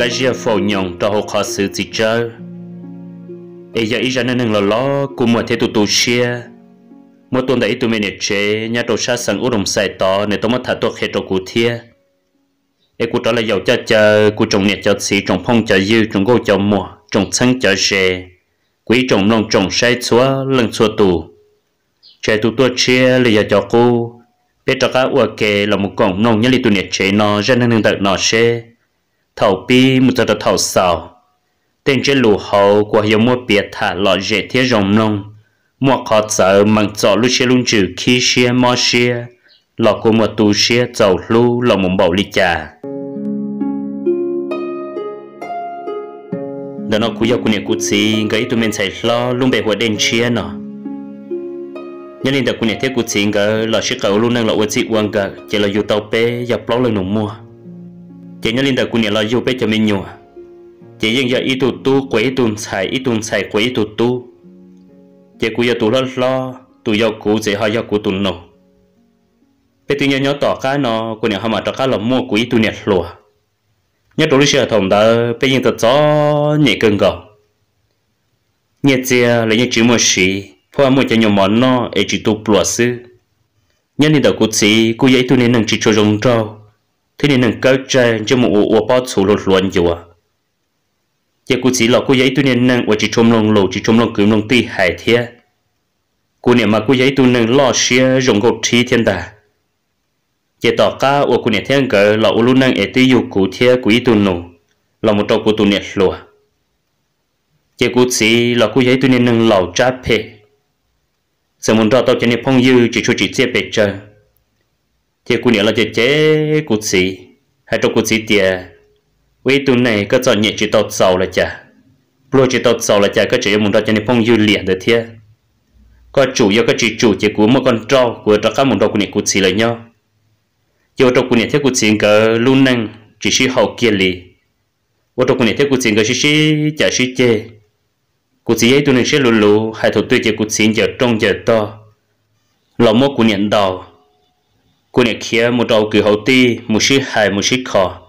cái gì à, phổ nhộng cho hồ khó xử gì chơi ấy giờ ý ra nên là lo cùng một thế tụt tụ chia một tuần đấy tụi mình nè chế nhà đồ sa sẵn ủ đồng xài to nè tôi mất thả tôi khé đồ cụ thia ấy cụ đó là giàu cho chờ cụ trồng nè cho xí trồng phong cho dư trồng gỗ cho mùa trồng sân cho xe, quý trồng nông trồng sai xúa lưng xua tù chế tụt tụ chia là giờ cho cụ biết cho cá uể kề là một cổng nông nhà li tụi nè chế nó ra nên nâng đợi nó xe thầu bi một tờ thầu sầu tên trên lù hầu của hiểu mua biệt thả lọ dễ thiết rồng nông mua khó sợ mang cho lúc chế luôn trừ khi xia mò xia lọ của mua tu xia dầu lu lọ mồm bầu ly trà đó nó cú yêu cú niệm cú chỉ cái tụi mình chạy lo luôn bề hồi đen chia nó nhân nên đặc cú niệm thế cú chỉ cái là sẽ cầu luôn năng là ôi chị uang cả chỉ là dù tàu pe dập lo lên nụ mua chỉ nhớ linh đạo cũng nhớ lo yêu bé cho mình nhiều chỉ riêng giờ ít tu tu quấy tu xài ít tu xài quấy tu tu chỉ cũng giờ tu lo lo tu giờ cũng dễ hơi giờ cũng tu nổ bé tu nhớ nhớ tỏ cái nó cũng nhớ hôm mà tỏ cái lòng mua quấy tu nhớ lùa nhớ tu lúc xưa thằng đó bé riêng tự gió nhẹ cơn gò nhẹ chia lấy nhớ chữ mua xí anh mua cho nhiều món nó ấy chỉ tu bùa sư nhớ linh đạo cũng chỉ cũng dễ tu nên nâng chỉ cho rong trâu thế nên nâng câu chơi cho một ổ bao số lột luận dù à giờ cô chỉ là cô giấy tôi nên nâng và chỉ chôm lông lồ chỉ chôm lông cứu lông tì hải thế cô niệm mà cô giấy tôi nâng lo xia rồng gột trí thiên đà giờ tỏ cá và cô niệm thiên cỡ là ô luôn nâng ở tì dục cụ thế của ý tôi nổ là một trâu của tôi niệm lùa giờ cô chỉ là cô giấy tôi nên nâng lầu tráp phê giờ muốn ra tao cho nên phong dư chỉ cho chỉ tiếp bề chơi chế cô nhớ là chế chế cụ sĩ hay cho cụ sĩ tiền với tuần này có cho nhẹ chỉ tàu sau là chả rồi chỉ tàu sau là chả có chỉ một ra cho nên phong dư liền được thế có chủ yếu có chỉ chủ chỉ cụ mà con trâu của trong các một đâu cụ nhẹ cụ sĩ là nhau giờ trong cụ nhẹ thế cụ sĩ cỡ luôn năng chỉ sĩ hậu kia li, ở trong cụ nhẹ thế cụ sĩ cỡ sĩ chỉ chả sĩ chê cụ sĩ ấy tuần này sẽ lù lù hay thổi tụi chế cụ sĩ giờ trong giờ to lòng mốt cụ nhẹ đầu cô này kia một đầu cử hậu ti một sĩ hài một sĩ khó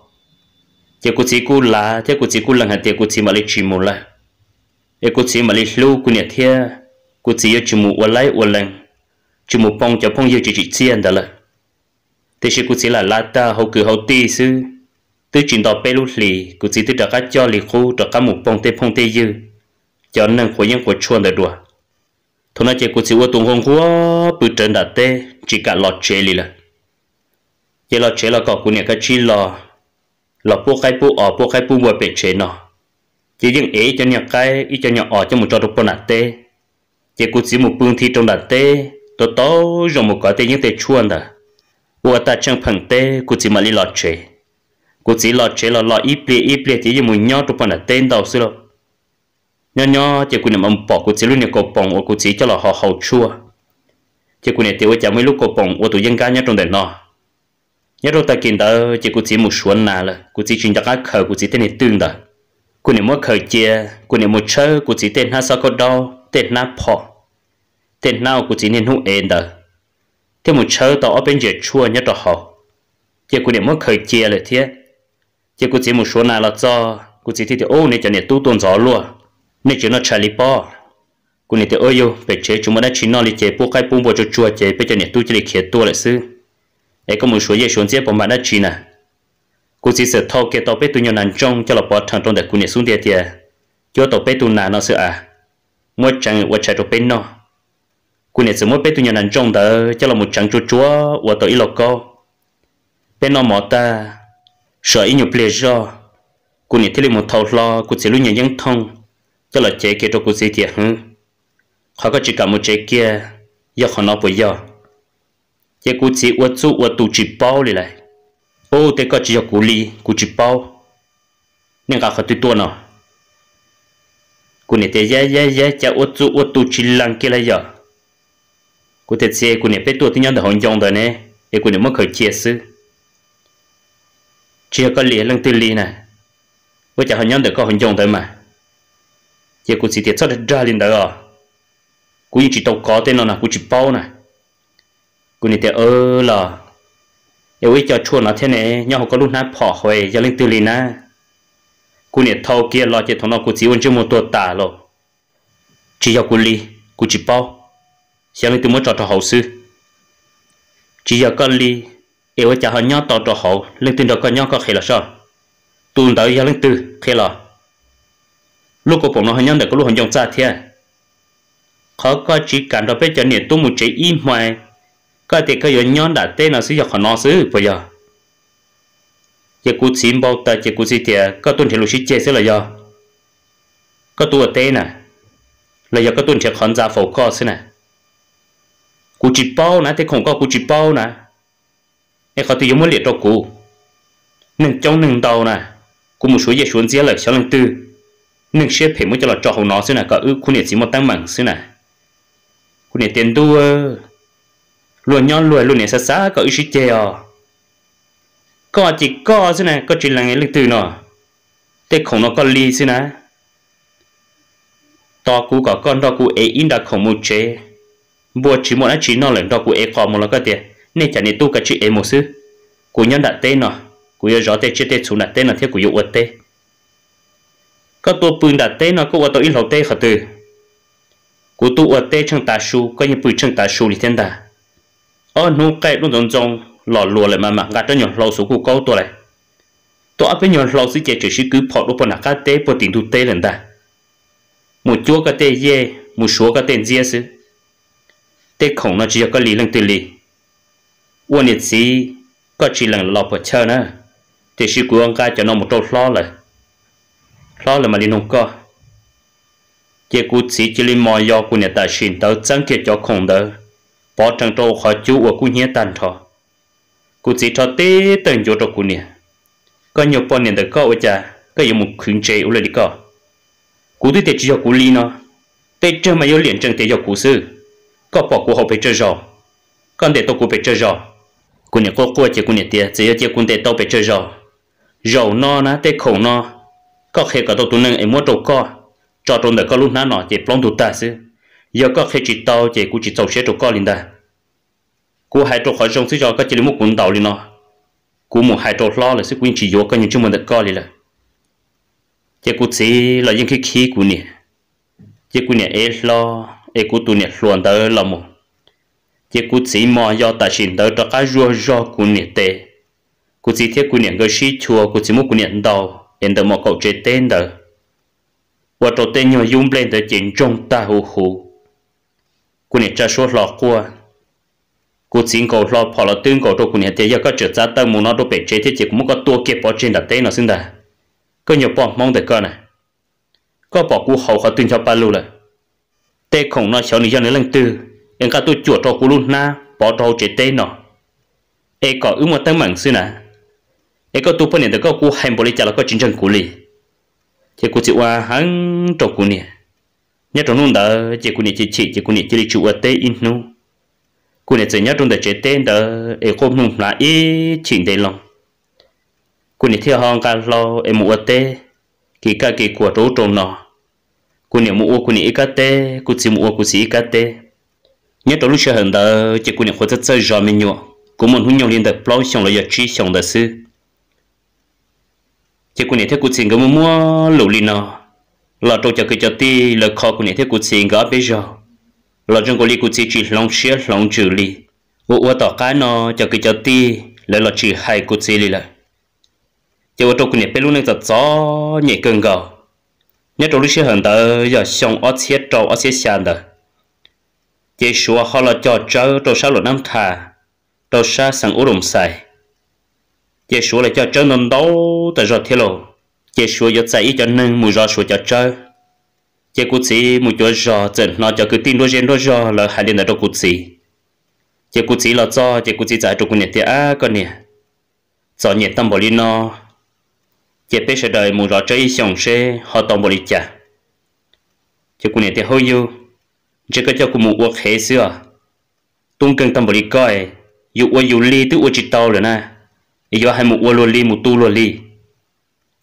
thế cô chỉ cô lá thế cô chỉ cô lần hạt thế cô chỉ mà lấy chỉ một lần thế cô chỉ mà lấy lưu cô này thế cô chỉ chỉ một một lấy một lần chỉ một phong cho phong yêu chỉ chỉ tiền đó là thế sự cô chỉ là lá ta hậu cử hậu ti sư từ chuyện đó bê lúc lì cô chỉ từ đó cắt cho lì khu đã cắt một phong tê phong tê dư cho nên khối nhân khối chuồn được đùa thôi nói chị cô chỉ ở tung hông húa bự trần đã tê chỉ cả lọt chế lì là giờ là chế là có cụ cái chi là là bố cái bố ở bố cái bố mua bể chế nó ấy cho nhà cái ít cho nhà ở cho một cho được bữa nạt tê chỉ cụ chỉ một bưng thi trong nạt tê tôi tớ rồi một cái tê những tê chuan đó ủa ta chẳng phẳng tê cụ chỉ mà đi lọt chế cụ chỉ lọt chế lọt ít bể ít bể chỉ như một nhau trong bữa nạt tê đầu xưa rồi nhỏ nhỏ chỉ cụ nằm ông bỏ cụ chỉ luôn nhà cổ bồng ở cho là họ hậu chua chỉ cụ này tiêu chả mấy lúc cổ bồng ở tụi dân cá trong đời nó nhớ rồi ta kiến đó chỉ cũng chỉ một số nào là cũng chỉ chuyện cho cái khờ cũng chỉ tên này tương đó cũng nếu mua khờ chia cũng nếu mua chơi cũng chỉ tên ha sao có đâu tên na phò tên nào cũng chỉ nên hữu ên đó thế một chơi tao ở bên dưới chua nhớ đó họ chỉ cũng nếu mua khờ chia là thế chỉ cũng chỉ một số nào là do cũng chỉ thì thì ô này cho này tu tôn gió luôn này chỉ nó chơi lì po cũng nên thì ôi yêu về chế chúng mình đã chỉ nó lì chế bu cái bu bộ cho chua chế bây giờ này tu chỉ li khía tu là xứ ấy có một số dây xuống dưới bọn bạn đất chi nè cô chỉ sợ thâu kia tàu bé tụi nhân nằm trong cho là bỏ thằng trong để cô nhảy xuống địa thì cho tàu bé tụi nàng nó sợ à mỗi chẳng qua chạy tàu bé nó cô nhảy sợ mỗi bé tụi nhân nằm trong đó cho là một chẳng chúa chúa qua tàu ít lộc cô bé nó mỏ ta sợ ít nhiều pleasure cô nhảy thấy một thâu lo cô chỉ lúc nhảy nhắn thông cho là chế kia cho cô chỉ thiệt hứ họ có chỉ cả một chế kia giờ họ nó bây giờ chỉ cô chỉ uất chú uất tụ chỉ bao lì lại ô thế có chỉ cho cú lì cú chỉ bao nhưng cả khát tụi tuôn à cú này thế giờ giờ giờ cha uất chú uất tụ chỉ lăng kia lại giờ cô thế xe cô nè phải tụi tin nhau được hồng dòng rồi nè để cô nè mất khởi chia sư chia có lì lăng tư lì này bây giờ hồng nhau được có hồng dòng thôi mà chỉ cô chỉ tiệt cho được ra liền đó cô chỉ tàu có tên nó là cú chỉ bao này กูนี่เตอเออล่ะเอวิจะชวนนะเท่เนี่ยย่อก็รุ่นนั้นพอหวยจะเล่นตื่นเลยนะกูเนี่ยเท่าเกียร์รอเจ็ดของเรากูจีวันจะมัวตัวตาล่ะจีอยากกูลีกูจีเป้าเสียงตื่นมัวจอดตัวเขาซื้อจีอยากก็ลีเอวิจะหาย่อต่อตัวเขาเล่นตื่นดอกก็ย่อก็เขล่ะชอบตูนเต๋อจะเล่นตื่นเขล่ะลูกกูผมเราหาย่อเด็กก็ลูกหาย่อจ้าเท่เขาก็จีการเราไปจะเนี่ยตุ้มมุจใจอีหมายก็ติก็ยย้อนดัดเต้นเอาซื้ออยากขอนอซื้อปะยอเจ้ากูสิมบอกแต่เจ้ากูสิเตียก็ตุนเทลุชิเจเสียละยอก็ตัวเต้น่ะแล้วยอก็ตุนเทขอนจาโฟก็สิน่ะกูจิเป้านะเทคงก็กูจิเป้านะไอ้เขาตียมเหลียดตัวกูหนึ่งจงหนึ่งเตาน่ะกูมุ่งช่วยเยชวนเสียเลยชั่วลังตื้อหนึ่งเชื่อเพ่มุ่งจะหลอดจ่อของน้องสิน่ะก็อื้อคุณเนี่ยสิมันตั้งมั่งสิน่ะคุณเนี่ยเตียนตัว luôn nhau luôn luôn này xa xa có ý chí à có chỉ có chứ này có chỉ là cái lịch từ nọ thế không nó có lý chứ này to cú có con to cú ấy in đã không một chế bùa chỉ một chỉ nó lên to cú ấy khó một là có tiền nên chả nên tu cái chị ấy một xứ cú nhân đặt tên nọ cú yêu rõ tên chết tên xuống đặt tên nó theo cú yêu uất tên có tu bùn đặt tên nọ cú ở tôi in lầu tên khởi từ cú tu ở tên chẳng ta su có những bùn chẳng ta su thì thiên đàng ở ờ, nụ cây luôn giống giống lò lùa lại mà mà gạt cho nhiều lâu số cụ câu tôi lại tôi áp với nhiều lâu sẽ chạy chỉ sự cứ phật lúc bọn cá tế, bọn tình thu tế lần ta một chúa cái tế ye một số cái tê dê sư tế khổng nó chỉ có lý lần từ lý uôn nhiệt sĩ có chỉ lần lò phật chờ nữa thì sĩ của ông ca cho nó một trâu lo lại lo là mà đi nông co chỉ cụ chỉ chỉ lên mò yo của nhà ta xin tới chân kia cho khổng đời bỏ trăng trâu khó chú ở cú nhé tàn thọ cú chỉ cho tê tần chỗ cho cú nè có nhiều bọn nền tới có ở chả có nhiều một khuyến chế ở lại đi có cú tôi tê chỉ cho cú ly nó tê chơi mà yêu liền trăng tê cho cú sư có bỏ cú học phải chơi rõ còn để tôi cú phải chơi rõ cú nè có cua chỉ cú nè tê chỉ cho cú tê tao phải chơi rõ rõ nó nè tê khổ nó có khi cả tôi tu nâng em mua trâu co cho trâu được có lúc nào nó chỉ plong tụt ta sư giờ có khi chỉ tao chỉ cũng chỉ tàu xe chỗ có liền đây cú hai chỗ khỏi sông xí cho các chỉ một cuốn tàu liền nó cú một hai chỗ lo là sức quyên chỉ vô các những chúng mình được coi liền là chỉ cú chỉ là những cái khí cú nè chỉ cú nè ế lo ế cú tu nè luôn tới là một chỉ cú chỉ mò do ta xin tới cho cái rùa rùa cú nè tê cú chỉ thiết cú nè cái sĩ chùa cú chỉ một cú nè đầu em tới một cậu chơi tên đó và trò tên nhau dùng lên để chỉnh trong ta hù hù กูเนี่ยจะชัวร์หลอกกูกูจิงกูหลอกพอเราตึงกูตัวกูเนี่ยเดียวก็จะจ้าตั้งมูนอตัวเป็ดเจ๊ที่เจ๊กูมันก็ตัวเก็บปอจินดับเต้นเอาซึ่งได้ก็อย่าป้องมองแต่ก่อนนะก็บอกกูเขาเขาตื่นชอบปลาลูเลยเต้ของน้อยเฉานี่ยังในเรื่องตื้อยังก็ตัวจวดตัวกูรุ่นหน้าปอตัวเจ๊เต้นเนาะเอ้ก็อึ้งมาตั้งหมั่งซึ่งนะเอ้ก็ตัวปนเนี่ยแต่ก็กูให้บริจาคแล้วก็จริงจังกูเลยเจ๊กูจะว่าหังตัวกูเนี่ย nhớ trong nông đó chỉ cô này chỉ chỉ chỉ cô này chỉ đi chịu ở tê ít nu cô này chỉ nhớ trong đó chỉ tê đó em không nông là ít chỉ để lòng cô này theo hàng cả lo em mua tê kỳ cả kỳ của trâu trồng nọ cô này mua cô này ít cả tê cô chỉ mua cô chỉ ít cả tê nhớ trong lúc chơi hàng đó chỉ cô này khó rất chơi rõ mình nhọ cô muốn hung nhau liên tục bao xong là giờ chỉ xong đó xí chỉ cô này theo cuộc sống của mua lẩu liền nọ là trâu chả cái chả ti là khó của nè thế của chị ngã bây giờ là trong cái lý của chị chỉ lòng chia lòng trừ lý ô ô tỏ cái nó chả cái chả ti là là chỉ hai của chị lý là chỉ ô trâu của nè bên lúc này gió nhẹ cơn gạo nhớ trâu lúc xưa hẳn tờ giờ xong ở xe trâu ở xe sàn tờ chỉ xua họ là cho trâu trâu sao là năm thà trâu sa sang ủ đồng xài chỉ xua là cho trâu nằm đâu tại giờ thế lộ chế số giờ chạy cho nên mùi giờ số cho chơi chế cụ sĩ mùi cho rõ trận nó cho cứ tin đôi gen đôi giờ là hai đến đó đâu cụ sĩ chế cụ sĩ là cho chế cụ sĩ giải trục cụ nhật thì à con nè cho nhật tâm bồ lý nó chế bé sẽ đời mùi giờ chơi xong xe họ tông bồ lý chả chế cụ nhật thì hơi yêu chế cái cho cụ mù uộc khế xưa tung cân tâm bồ lý coi yêu uộc yêu ly tức uộc chỉ tàu rồi nè yêu hai mùi uộc lô ly mù tu lô ly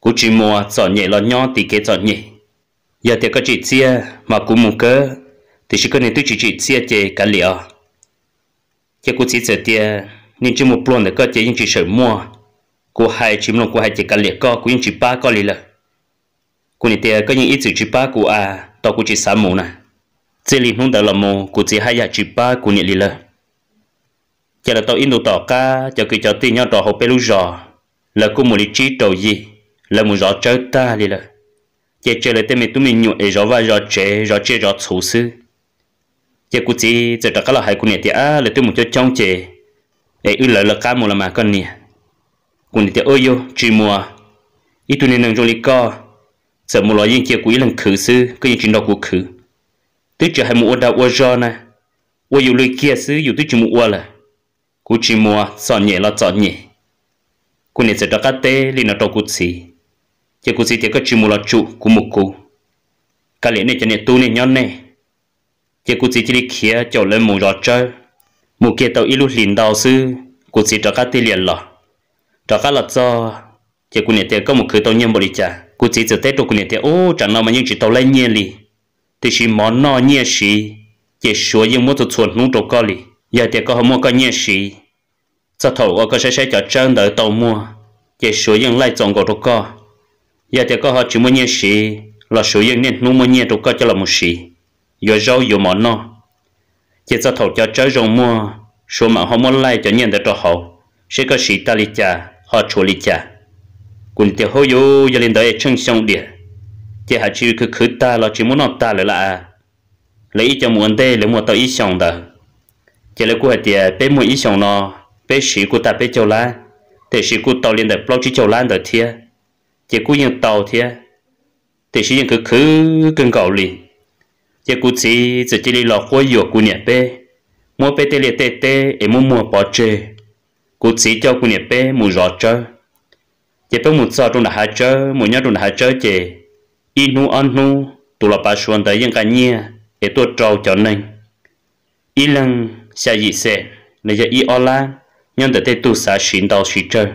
cú chim mua sợ nhẹ là nhỏ thì cái sợ nhẹ giờ thì có chị chia mà cú mua cơ thì chỉ có nên tôi chỉ chỉ chia chơi cả liệu chứ cú chỉ sợ tiền nên chỉ một plon để có chơi những chỉ sợ mua cú hai chỉ mua cú hai chơi cả liệu co cú những chỉ ba co lì cú này tiền có những ít sự chỉ ba cú à tao cú chỉ sáu mù nè chơi liền không đỡ là mù cú chỉ hai giờ chỉ ba cú này lì là chỉ là tao in đồ tỏ cá cho cứ cho tiền nhau trò hộp pelu lu là cú một đi chỉ trầu gì là một gió chơi ta đi là chế chơi lại tên mình tụi mình nhụy gió và gió chế gió chế gió xấu xứ chế cụ chỉ giờ đó các loại hai cụ này thì à là tụi mình chơi trong chế ấy ư là là cá mù là mà con nè cụ này thì ôi yo chỉ mùa ít tụi nên nâng trong lý co giờ mù loại riêng chế cụ ý lần khử xứ cứ như chuyện đó cụ khử tức chỉ hai mù đào ô gió nè ô yêu lưỡi kia xứ yêu tức chỉ mù ô là cụ chỉ mùa sọ nhẹ là sọ nhẹ cụ này giờ đó các tê liền nó đâu cụ gì chỉ có gì thì có chỉ một là trụ của một cái lẽ này cho nên tu này nhon này chỉ có gì chỉ kia cho lên một rõ chơi một kia tàu ilu liền đào sư có gì cho các tiền liền lọ cho các lọt cho chỉ có này có một cái tàu nhân bồi cha, có gì giờ tết tôi có này ô chẳng nào mà những chỉ tàu lên nhiên li thì chỉ món nọ nhiên gì chỉ số những món tụt chuột nung trộn coi li giờ thì có hôm mua có nhiên gì cho thầu ở cái xe xe cho chân đợi tàu mua chỉ số những lại chọn của tôi coi giờ thì có họ chỉ muốn nhẹ xí là số yên nên nu muốn nhẹ đâu có cho là một xí giờ rau giờ mỏ nó chỉ cho thầu cho trái rồng mua số mà họ muốn lại cho nhận được cho họ sẽ có xí ta lý cha họ chủ lý cha cũng thì họ yêu giờ lên đấy chân xong đi chỉ hạ chỉ cứ khứ ta là chỉ muốn nó ta lại là lấy cho muốn đây lấy một tao ít xong đó chỉ là của thì bé mua ít xong nó bé sĩ của ta bé châu lá thì sĩ của tao lên đấy bao chỉ châu lá đó thiệt chỉ cú nhận tàu thì thì chỉ những cứ cứ cần cầu lì chỉ cú chỉ chỉ chỉ đi lọ khối dừa cú nhẹ bê mua bê tê liệt tê tê em mua mua bỏ chê cú chỉ cho cú nhẹ bê mua rõ chớ chỉ bê mua sợ trong đã hạ chớ mua nhớ trong đã hạ chớ chỉ in nu ăn nu tụ là bà xuân tới những cái nhia để tôi trâu cho nên in lăng xa dị sẽ là giờ y online nhân tới tê tu xã xịn đạo xịn chơi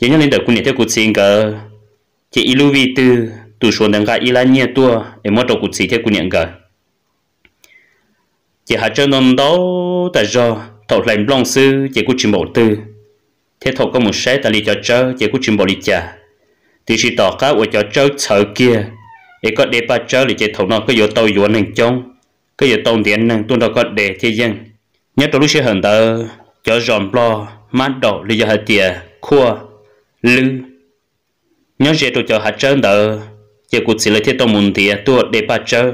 chỉ nhớ lên đầu cũng nhớ cuộc xin cả chỉ ilu vi tư tu số nâng cả ila nhẹ tua em mất đầu cuộc xin theo cuộc nhận cả chỉ hạ chân non đó tại do thầu lành long sư chỉ cuộc trình bộ tư thế thầu có một sai tại lý cho chớ chỉ cuộc trình bộ lý trả thì chỉ tỏ cá của cho chớ sợ kia để có để ba chớ lý chỉ thầu nó có vô tàu vô nâng trong có vô tàu điện nâng tuôn đó có để thế dân nhớ tôi lúc sẽ hận tờ cho giòn lo mát đỏ lý do hạ tiề khua lư nhớ dễ tôi chờ hạt trơn đỡ chỉ cụt xí lấy thiết tông muốn thì tôi để bà chờ,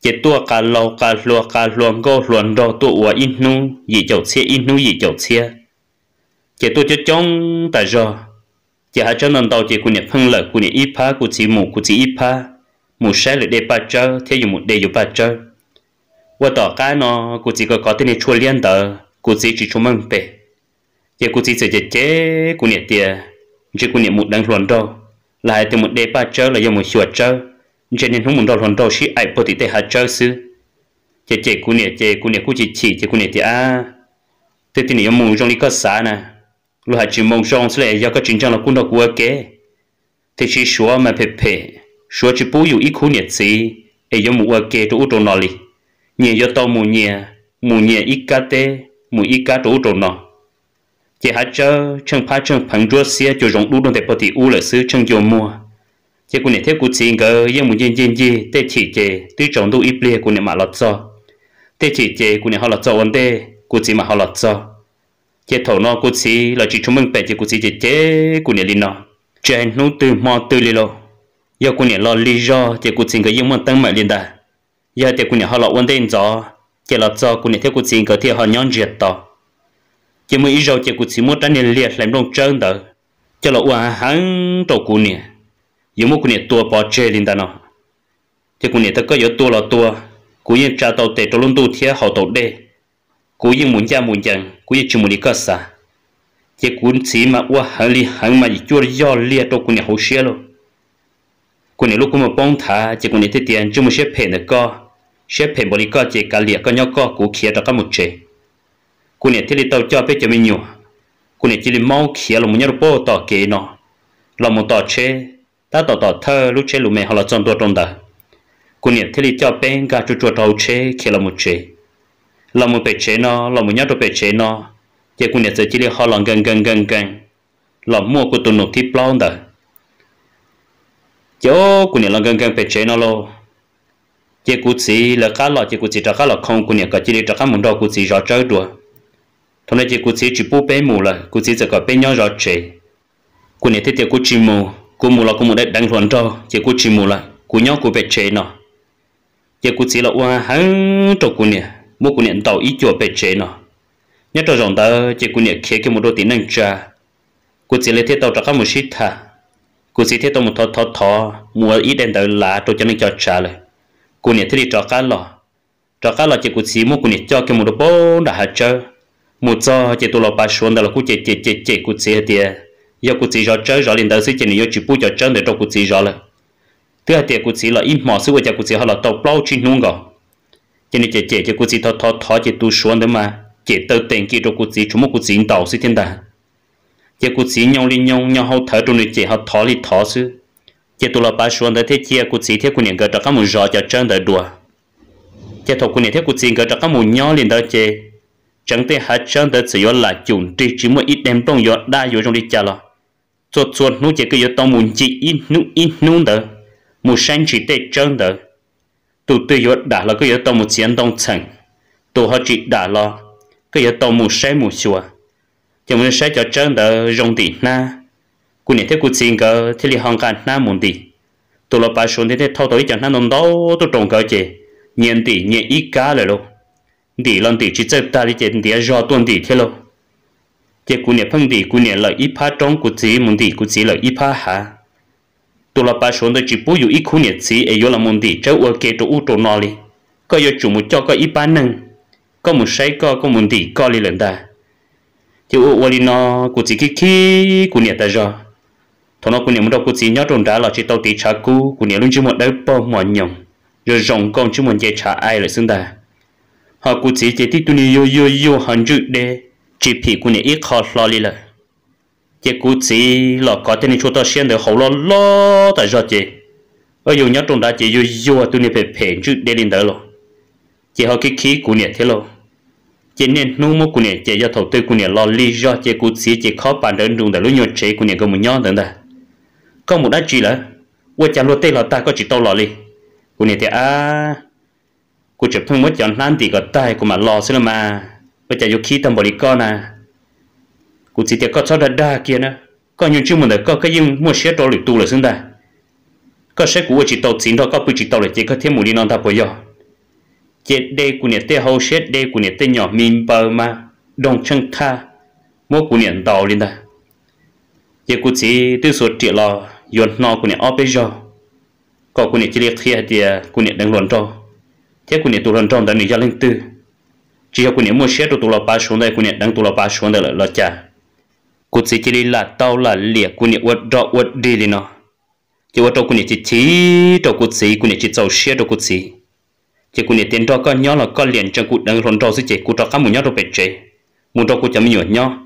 chỉ tua cả lâu cả lúa cả luồng gô luồng đồ tua ủa in nu gì chậu xe in nu gì chậu xe chỉ tua cho chống tại rồi chỉ hạt trơn nên tàu chỉ của nhà phân lợi của nhà ít phá của chỉ mù của chỉ ít phá mù sẽ là để ba chờ thế dùng một để dùng ba chớ qua tỏ cái nó của chỉ có có tên này chua liên tờ của chỉ chỉ chua măng bể giờ cụ chỉ sẽ chết chế cụ niệm tiền chứ cụ niệm một đang luận đâu là từ một đề ba chơi là do một chuột chơi cho nên không muốn đâu luận đâu chỉ ai bớt thì để hạt chơi xứ chế chế cụ niệm chế cụ niệm cụ chỉ chỉ chế cụ niệm thì à thế thì niệm mù trong lý có xã nè lúc hạt chỉ mong trong sẽ là do các chính trang là cụ đâu cụ kế thế chỉ số mà phê phê số chỉ gì, ai yêu nhẹ nhẹ, nhẹ ít ít nó chỉ hát cho chẳng phá chẳng phẳng rùa xia cho rong đu đông để bỏ thì u là xứ chẳng dồn mua chỉ cô này thế cô chỉ ngờ yên muốn yên yên gì tê chỉ chê tứ trọng đu ít lìa cô này mà lọt cho tê chỉ chê cô này họ lọt cho vấn đề cô chỉ mà họ lọt cho chỉ thầu nó cô chỉ là chỉ chúng mình bè chỉ cô chỉ chê chê cô này linh nó chê nô từ mò từ lì lo giờ cô này lò lì do chỉ cô chỉ ngờ yên muốn tăng mạnh lên đã giờ thì cô này họ lọt vấn đề rõ chỉ lọt cho cô này thế cô chỉ ngờ thì họ nhọn duyệt tao chỉ mới ít rồi chỉ cụ chỉ muốn tránh nên liệt làm đông trơn đó cho là uà hắn trâu cụ nè giờ muốn cụ nè tua bỏ chơi lên ta nó chỉ cụ nè ta có giờ tua là tua cụ yên trả tàu tệ trâu luôn tu thiệt hậu tàu đê cụ yên muốn cha muốn chồng cụ yên chỉ muốn đi cơ sa chỉ cụ chỉ mà uà hắn li hắn mà chỉ chua do liệt trâu cụ nè hậu xe luôn cụ nè lúc cụ mà bông thả chỉ cụ nè thấy tiền chưa muốn xếp phe nữa co xếp phe bỏ đi co chỉ cả liệt co nhau co cụ kia ra cả một chế kune tili tau cho pe cho mi nyu kune tili mong kia lo mu nyaru po to ke no lo mu tao che ta to to thơ lu che lu me hala chon to tong da kune tili cho pe ga chu chu tau che ke lo mu che lo mu pe che no lo mu nyaru pe che no ye kune tse tili hala gang gang gang gang lo mu ku tu nu ti plong da yo kune lo gang gang pe che nó lo ye ku tsi la cá lo ye ku tsi ta ka lo không kune ka tili ta ka mu do ku tsi ja chơi đua thằng này chỉ cố chế chỉ bố bé mù là cố chế giờ có bé nhau rõ chế cô này thế thì cố chỉ mù cô mù là cô mù đấy đang luận cho chỉ cố chỉ mù là cô nhau cô bé chế nó chỉ cố chế là qua hắn cho cố này mua cố này tàu ít chỗ bé chế nó nhất cho rằng ta chỉ cô này khé cái một đôi tiếng năng cha cố chế lấy thế tàu cho các một shit thà cố chế thế tàu một thò thò thò, mua ít đèn tàu lá cho cho nên cho cô này thế đi cho cá lò cho cá lò chỉ cố chế mua cô này cho cái một đôi bố đã hết chơi một giờ chỉ tụ lọ ba xuống đó là cú chỉ chỉ chỉ chỉ cú chỉ tiệt giờ cú chỉ rõ chơi rõ liền đầu sĩ chỉ này chỉ bu cho chơi để cho cú chỉ rõ là thứ hai tiệt cú chỉ là im mỏ sư của cha cú chỉ họ là tàu bao chuyên nung cả, chỉ này chỉ chỉ chỉ cú chỉ thọ thọ thọ chỉ tụ xuống đó mà chỉ tàu tiền kia cho cú chỉ chúng một cú chỉ tàu sĩ thiên đà giờ cú chỉ nhong liền nhong nhong hậu thở trong này chỉ họ thọ liền thọ sư chỉ tụ lọ ba xuống đó thế chia cú chỉ thế cú niệm gờ cho các mù rõ cho chơi để đùa chỉ thọ cú niệm thế cú chỉ gờ cho các mù nhau liền đó chơi chẳng thể hạ chân tới sự là chuẩn trị chỉ một ít đem trong yếu đã yếu trong đi chả lo chuột chuột nu chỉ cái yếu tông muốn chỉ in nu in nu đó một sáng chỉ tê chân đó tụ tê yếu đã là cái yếu tông một chiến tông chẳng tụ họ chỉ đã lo cái yếu tông một sáng một chùa cho mình sẽ cho chân đó rong đi na cú này thế cú xin cơ thế li hong can na muốn đi tụ lo bà xuống thì thế thâu tối chẳng na nông đó tụ trồng cái chế nhận đi nhận ít cá rồi luôn đi lần đi chỉ chơi ta đi chơi đi à, do tuần đi thế lo chỉ cú nhẹ phong đi cú nè là ít phá trống cú chỉ muốn đi cú chỉ là ít phá hà tôi là ba số đó chỉ bố yêu ít cú nhẹ chỉ ấy là muốn đi cháu ở kia chỗ chỗ nọ đi có yêu chủ một cho có ít phá nâng có một say có có muốn đi có đi lần ta chỉ ở ở đi nó cú chỉ kia kia cú nhẹ ta do thằng nó cú nè muốn đâu cú chỉ nhớ trộn đá là chỉ tao tí trả cú cú nè luôn chỉ một đứa bò mòn nhộng rồi rồng con chỉ một chơi trả ai lại xứng ta họ cụ chỉ chỉ thích tụi yo yo yo hận dữ để chỉ phi cụ này ít khó lo li là chỉ cụ chỉ là có nên cho ta xem được hậu lo lo tại do chứ, ở dùng nhất trong đó chỉ yo yo à, tụi này phải phê dữ để lên đó rồi chỉ họ cái khí cụ này thế rồi chỉ nên nô mô cụ này chỉ do thầu tư cụ này lo li do chỉ cụ chỉ chỉ khó bàn đến đúng tại luôn nhột chế cụ này có một nhon đến đó có một đá chỉ là qua chả lô tay là ta có chỉ tao lò li cụ này thì à กูจะเพิ่งมาจอนนั่นตีก็ตายกูมารอซิละมาไปจะอยู่ขี้ตำบลิก้อนะกูสิเดียก็ชอบด่าด่าเกียนะก็ยุ่งชื่อมันแต่ก็ก็ยิ่งมั่วเชี่ยตัวหรือตูเลยซึ่งได้ก็เชี่ยกูว่าจิตตัวสินทอก็ปุจิตตัวเลยเจ๊ก็เที่ยมูลีนอนตาปอยอเจ็ดเดกูเนี่ยเตี้ยเฮาเช็ดเดกูเนี่ยเตี้ยหยอมีนเปอร์มาดงชังท่ามั่วกูเนี่ยตอลินได้เจ๊กูสิตื้อสุดเจี๋ยรอยนนอกูเนี่ยอ้อไปยอก็กูเนี่ยจะเรียกเทียเดียกูเนี่ยดังหล่นโต thế cũng nhẹ tụ lần trong đấy mình ra lên tư chỉ học cũng nhẹ mua xe tụ tụ là ba xuống đây cũng nhẹ đang tụ là ba xuống đây là là chả cũng chỉ chỉ là tao là liệt cũng nhẹ vật đó vật đi đi nó chỉ vật đó cũng nhẹ chỉ chỉ đó cũng chỉ cũng nhẹ chỉ tàu xe đó cũng chỉ chỉ cũng nhẹ tiền đó con nhau là con liền trong cũng đang lần trong sự chỉ cũng đó cả một nhỏ rồi bệt chế muốn đó cũng chấm nhỏ nhau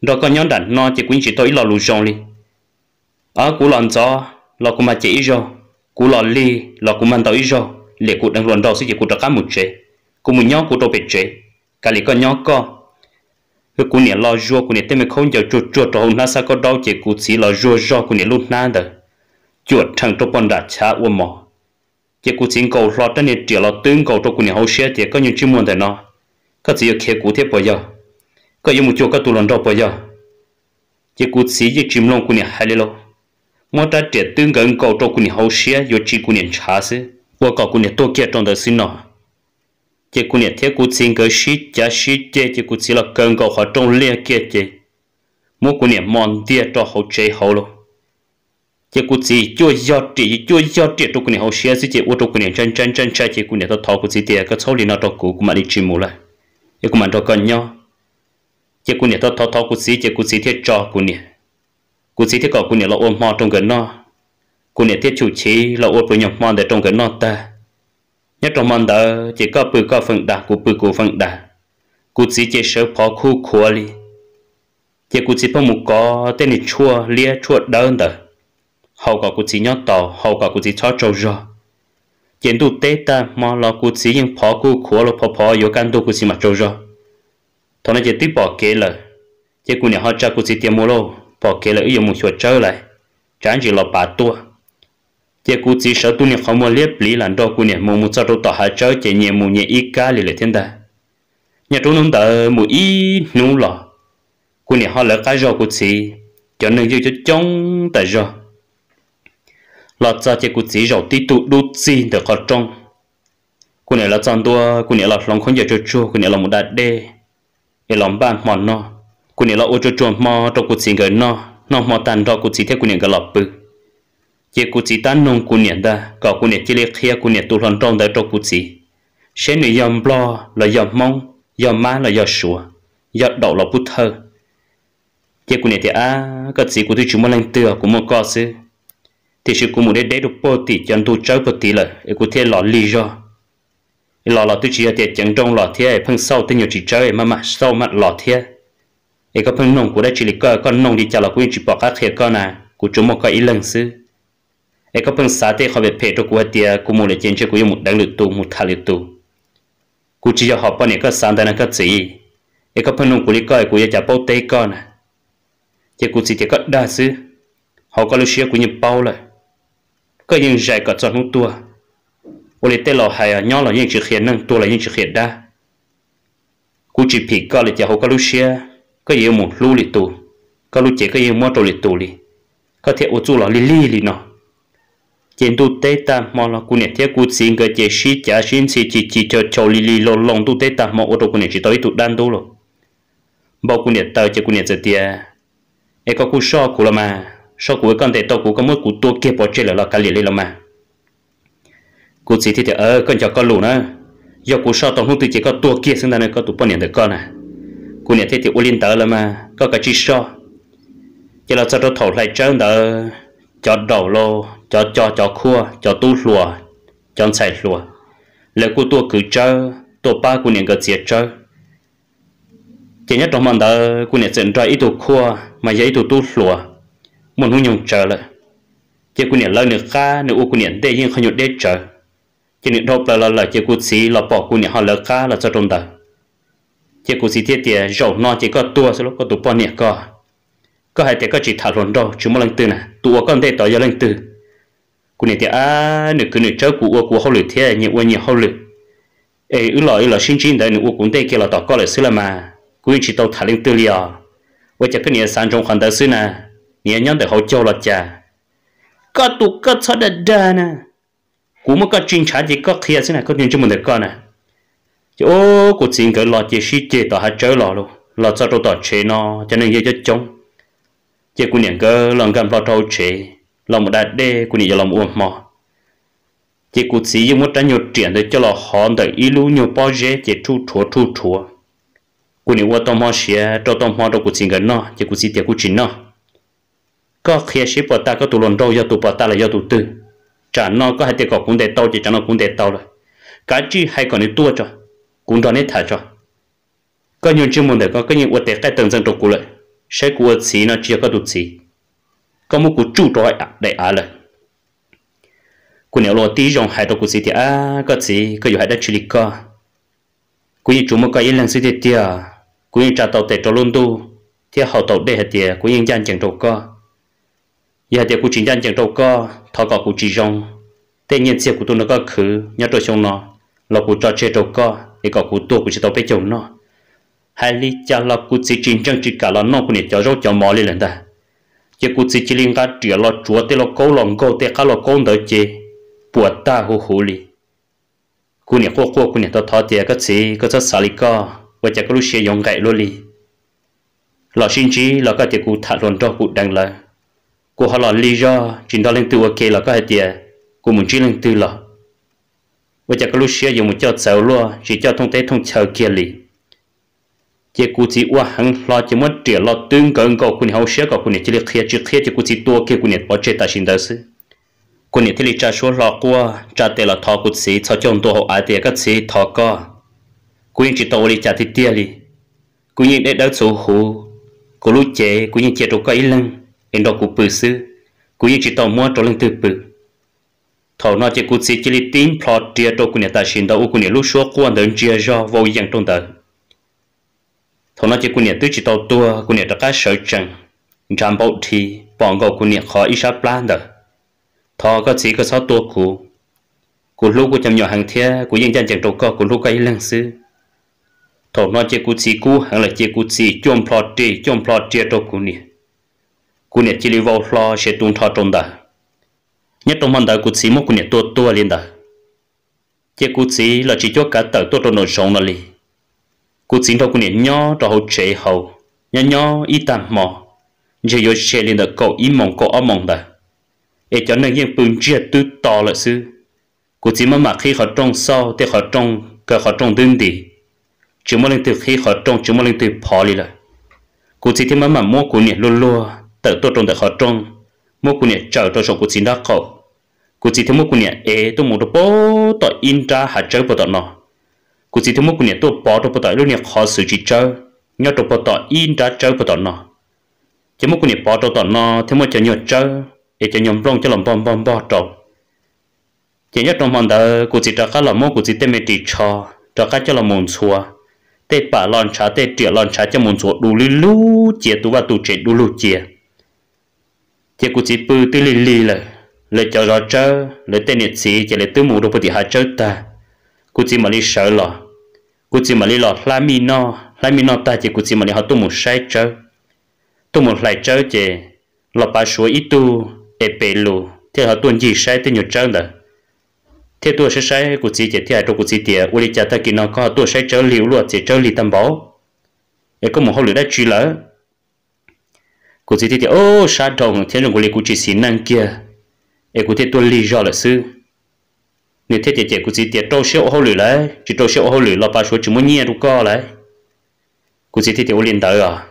đó con nhau đàn nó chỉ cũng chỉ tôi là lù trong đi ở cũng lần cho là cũng mà chỉ rồi cũng là li là cũng mang tới rồi lệ cụ đang luận đầu sẽ chỉ cụ đã một chế cụ muốn nhau cụ đâu biết chế cả lệ con nhau co cứ cụ này lo rùa cụ này tên mình không giờ chuột chuột trâu na có đâu chế cụ chỉ lo rùa rùa cụ này lút nát được, chuột thằng trộm con đã chả u mò chỉ cụ chỉ cầu lo tên nè chỉ lo tướng cầu cho cụ này hậu xe thì có những chuyên môn thế nó có chỉ khe cụ thế bây giờ có những một chỗ có tụ luận đâu bây giờ chỉ cụ chỉ chỉ chim lông cụ nè hai lo, mua ta trẻ tướng gần cầu cho cụ này hậu xe rồi chỉ cụ này chả xí 我搞过年多给种的心呢。结果呢，天古钱个时家时节，结果起了更高和种两个节，莫过年忙点找好最好了。结果只就要这就要这，这过年好些时节，我这过年真真真真，结果呢，他掏过这点个草里那到过，我买的植物了，也我买到干鸟。结果呢，他掏掏过这结果这天找过年，过这天搞过年了，我妈种个那。cô nè thiết chủ trì là ô bự nhập mòn để trong cái nọ ta nhất trong mòn đó chỉ có bự có phần đà của bự của phần đà cụ chỉ chỉ sợ phó khu khua li chỉ cụ chỉ phong một có tên là chua lia chua đơn đó hậu quả cụ chỉ nhót tỏ hậu quả cụ chỉ cho trâu rồi chiến đấu tế ta mà là cụ chỉ những phó khu khua là phó phó yếu can đồ cụ chỉ mà trâu rồi thôi nên chỉ tiếp bỏ kế lời chỉ cụ nè họ cha cụ chỉ tiêm mua lô bỏ kế lời yêu một chuột chơi lại chẳng chỉ là bà tua chế cụ chỉ sợ tu niệm không mua liếp lý là đâu cụ niệm mua mù cho đâu tỏ hạ chớ chế nhẹ mù nhẹ ít cá lì lệ thiên đà nhà trú nông tờ mù ít nụ lọ cụ niệm họ lỡ cá rau cụ chỉ cho nên dư cho chống tờ rau lọ cho chế cụ chỉ rau tí tụ đủ xin để họ trong cụ niệm là chọn tua cụ niệm là lòng không giờ cho chua cụ niệm là một đại đê để lòng bàn mòn nó cụ niệm là ô cho chua mò trong cụ chỉ người nó no mò tàn trong cụ chỉ theo cụ niệm cái lọ bự chỉ cụ chỉ tan nông cụ niệm đa, có cụ niệm chỉ lấy khía cụ niệm tu lòn trong đó trong cụ chỉ sẽ nữ yom lo là yom mong yom ma là yom sủa yom đậu là bút thơ chỉ cụ niệm thì à có chỉ cụ tu chúng mà lên tựa của một co sư thì sự cụ muốn để để được bồ tì cho tu chơi bồ tì là cụ thể là lý do lọ lọ tu chỉ ở tiền chẳng trong lọ thế phân sau tên nhiều chỉ chơi mà mà sau mặt lọ thế ấy có phân nông cụ đã chỉ là con nông đi chả là cũng chỉ bỏ các khía con à cụ chúng một có ý lần xưa e ko pung sa te khobe phe to ko tia ku mo le chen che ku yu mu tu mu tha le tu ku chi ya hop ne ka san da na ka chi e ko pung nu ku li ka ku ya cha pau te ka na che ku chi che ka da su họ có lu shia ku ni pau la ka yin jai ka chon mu tu ô le te lo hai nhỏ là những chữ khiển năng tu là những chữ khiển đa cú chỉ phì có là chả hồ có lúc xia có lú lì tu có lúc chế có gì mua trâu lì tu lì có thể ô chú lo lì lì lì nó hiện tu tế ta mà là cụ niệm thiết cụ xin cái chế sĩ trả xin chỉ chỉ chỉ cho châu lì lì lò lòng tu tế ta mà ô tô cụ niệm chỉ tới tụ đan tu rồi bao cụ niệm tao chỉ cụ niệm giờ thì, em có cụ so cụ là mà so cụ con thể tao cụ có mất cụ tua kia bỏ chơi là lo cả liền lên là mà cụ chỉ thì thì ờ con cho con lù nữa do cụ so tổng hung tự chỉ có tua kia xứng đáng có tụ bao niệm được con à cụ niệm thế thì ô liên tớ là mà có cái chỉ so chỉ là sao đó thổi lại trơn đó cho đầu lô cho cho cho khua cho tu lùa cho xài lùa lệ của tôi cứ chơi tôi ba của những cái gì chơi chỉ nhất trong màn đó của những chuyện chơi ít tu khua mà dễ tu tu lùa muốn hung nhung chơi lại chỉ của những lời nữa ca nữa của những để nhưng không nhục để chơi chỉ những đọc là là là chỉ của sĩ là bỏ của những họ lời ca là cho trong đó chỉ của sĩ thiết tiệt rầu non chỉ có tua sau lúc có tụ bỏ nhẹ coi có hai tiệc có chỉ thảo luận đâu chúng mà lần tư nè tụi con đây tỏ ra lần tư cụ này thì à nửa cứ nửa cháu cụ ô cụ hậu lử thế nhiều ô nhiều hậu lử ê ư lọ ư lọ xin chín đấy nửa ô cũng đây kia là tỏ có là xưa là mà cụ chỉ tàu thả lên tư liờ, với à. chắc cái nhà sản trong khoản đời xưa nè nhà nhau để hậu châu là cha có tụ có sao được đa nè cụ mà có chuyên trả gì có kia xưa nè có chuyện cho mình được con nè chứ ô cụ xin cái lọ chỉ xí chế tỏ hạt chơi lọ luôn lọ sao đâu tỏ chế nó cho nên dễ cho chống chỉ cũng nhận cơ lòng gần vào trâu chế lòng một đại đê cũng nhận lòng uổng mò chỉ cũng chỉ dùng một trái nhiều triển để cho lòng hòn để ý lú nhiều bao dễ chỉ chu chúa chu chúa cũng nhận qua tâm hoa xía cho tâm hoa đâu cũng chỉ gần nó chỉ cũng chỉ tiệt cũng chỉ nó có khi xí bỏ ta có tụ lòng đâu giờ tụ bỏ ta là giờ tụ tư chả nó có hai tiệt cọc cũng để tao chỉ chả nó cũng để tao rồi cái chi hai còn đi tua cho cũng đó nét thả cho có nhiều chương muốn để có cái nhiều uất tế cái tầng dân trục của lại sẽ của chỉ nó chia có tụt chỉ có một cú chủ trọi để à lời cú nếu lo tí dòng hai đầu của gì thì à các gì có dù hai đất chỉ lịch co cú như chúng một cái yên lặng gì thì tiệt cú như trả tàu tệ cho luôn tu thì hậu tàu để hết tiệt cú như gian chẳng trâu co giờ tiệt cú chỉ gian chẳng trâu co thọ có cú chỉ dòng tên nhiên xe của tôi nó có khứ nhớ tôi xong nó là cú cho chơi trâu co thì có cú tôi cú chỉ tàu bé chồng nó hay li cha lo cụ chỉ chính trong chỉ cả là nó cũng cho rau cho mò li lên ta chỉ cụ chỉ chỉ liên cả chỉ lo chúa tê lo câu lòng câu tê cả lo con đỡ chế buộc ta hú hú li cụ nè cô cô cụ nè tao thọ tê cái gì cái sao li co và chỉ có lúc xe yong gai luôn li lo xin chỉ lo cái chỉ cụ thả luôn cho cụ đang là cụ họ lo lý do chính đó lên từ ok là cái tê cụ muốn chỉ lên từ là và chỉ có lu xe dùng một cho sầu lo chỉ cho thông tế thông chờ kia li chỉ cú chỉ ua hàng lo chỉ mất tiền lo tương cần có quân hậu sẽ có quân chỉ liệt khía chỉ khía chỉ cú chỉ tua kia quân bỏ chết ta xin đó chứ quân chỉ lấy cha số lo qua cha tê là thọ cú chỉ cho chồng tua hậu ai tê các chỉ thọ co quân chỉ tàu lịch cha thì tia li quân nhìn để đỡ số hồ cú lúc chế quân nhìn chế đồ cái lăng em đó cú bự sư quân nhìn chỉ tàu mua đồ lăng từ bự thọ nó chỉ cú chỉ chỉ lịch tin plot tiền đồ quân ta xin đó quân lúc số quan đơn chia do vô dạng trong đời thằng nó chỉ cún nhẹ tôi chỉ tàu tua cún nhẹ đã cả sở chân, trăm bộ thì bọn gấu cún nhẹ khó ít sắp plan đó thọ có chỉ có sáu tua cú cún lúc cún chăm nhỏ hàng thia cún yên chân chẳng đầu co cú lúc cái lăng sư thằng nó chỉ cú chỉ cú hàng là chỉ cún chỉ chôm plot đi chôm plot trì đầu cún nhẹ cún nhẹ chỉ lưu vào lo sẽ tung thọ trong đó nhất trong màn đó cún chỉ một cún nhẹ tua tua lên đó chỉ cún chỉ là chỉ cho cả tờ tua trong nội sống nó liền cú chính đầu cô niệm nhó cho hậu chế hậu nhó nhó ít tạm mò giờ yo chế lên được cậu ít mong cậu ấm mong đã để cho nên những bùn chia tư to là sư cú chỉ mà mà khi họ trong sau thì họ trong cái họ trong đơn đi chỉ muốn lên từ khi họ trong chỉ muốn lên từ phò đi lại cú chỉ thì mà mà mua cô niệm luôn luôn tự tôi trong được họ trong mua cô niệm chờ cho số cô chỉ đã cậu cô chỉ thêm mua cô niệm ế tôi muốn được bố tôi in ra hạt chơi bố tôi nó cụ chỉ thấy một cụ nhà tôi bỏ đồ bọt lúc nhà khó xử chỉ chơi nhớ đồ bọt in đã chơi bọt nó chỉ một cụ nhà bỏ đồ bọt nó thêm một chơi nhớ chơi để chơi nhom rong cho làm bom bom bom trộn chỉ nhớ trong mòn đời cụ chỉ trả cá là một cụ chỉ tên mẹ chỉ cho trả cá cho là mồm xua tê bả lon chả tê trịa lon chả cho mồm xua đủ lì lú chia tú và tú chế đủ lú chia chỉ cụ chỉ bự tê lì lì là lời cho rõ chơi lời tên nhiệt sĩ chỉ lời tư mù đồ bọt thì hạ chơi ta cụ chỉ mà đi sợ lo cú chỉ mà lý lọt lá mi no lá mi no ta chỉ cú chỉ mà lý họ tu một sai chớ tu một lại chớ chỉ lọt ba số ít e tu để bể lù thế họ tuân gì sai tới nhiều chân đó, thế tôi sẽ sai cú chỉ thì thế tôi cú chỉ tiệt u cha ta e oh, kia nó có tôi sai chớ liu luôn chỉ chớ li tâm bảo để có một hậu lửa đã truy lỡ cú chỉ tiệt ô sa đồng thế rồi cú lý cú chỉ xin năng kia để cú thế tôi lý do là sư nếu thế thì chỉ có gì tiền trâu sẹo hôi lử lại chỉ trâu sẹo hôi lử là ba số chỉ muốn nhẹ đủ co lại, có gì thì thì liền tới à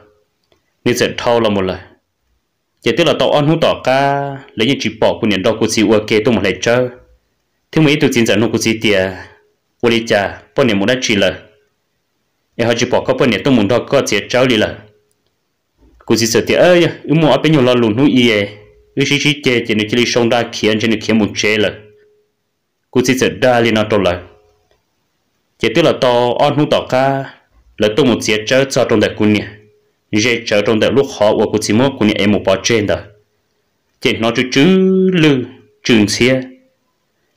nếu sẽ thâu là một lời chỉ tức là tao ăn hú tỏ ca lấy những chỉ bỏ của nền đó có gì ok tôi một lại chơi thứ mấy tôi chính giờ nó có gì tiền vô lý cha bọn nền muốn đã chỉ lời em họ chỉ bỏ có bọn nền tôi muốn đó có chỉ cháu đi lời cô chỉ sợ thì ơi, ưu mua ở bên nhau lo lùn hú y ê, ưu chỉ chỉ chơi chỉ nên chỉ đi sông ra khiến cho nên khiến một chơi là cú chỉ sẽ đa liên nó trộn lại chỉ tức là to on không tỏ ca là tôi một chiếc chở cho trong đại quân nè dễ chở trong đại lúc họ và cú chỉ mua quân nè em một bao trên đó chỉ nó chữ chữ lư trường xe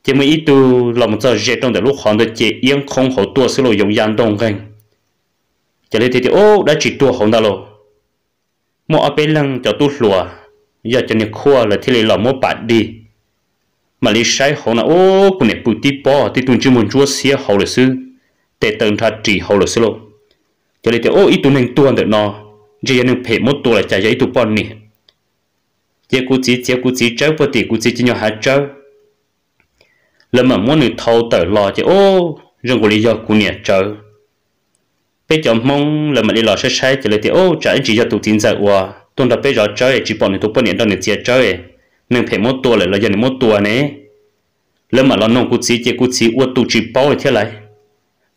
chỉ mới ít tu là một giờ dễ trong đại lúc họ được chỉ yên không họ tua sẽ lo dùng giàn đông gần chỉ lấy thì thì ô đã chỉ tua họ đã mua ở bên lăng cho tu lùa giờ cho nên khoa là thì lấy là mua bạc đi mà lý sai họ là ô cũng nè bút tí bò tí tuần chỉ muốn chúa xia họ lịch sư để tận thật chỉ họ lịch sư lộ cho nên thì ô ít tuần nên tuần được nó chỉ nên phải một tuần là chạy chạy tụ bọn nè chỉ cú chỉ chỉ cú chỉ cháu bớt tí cú chỉ chỉ nhau hạt cháu lần mà muốn người thâu tờ lo chỉ ô rừng của lý do của nè chơi, bây giờ mong là mà đi lo sai sai cho nên thì ô chạy chỉ cho tụ tin ra qua tuần đã bây giờ chơi chỉ bọn người tụ bọn nè đó nè chơi cháu nên phải mốt tua lại là giờ này mốt tua nè lỡ mà lo nông cút xí chế cút xí uất tu chỉ bao thế này,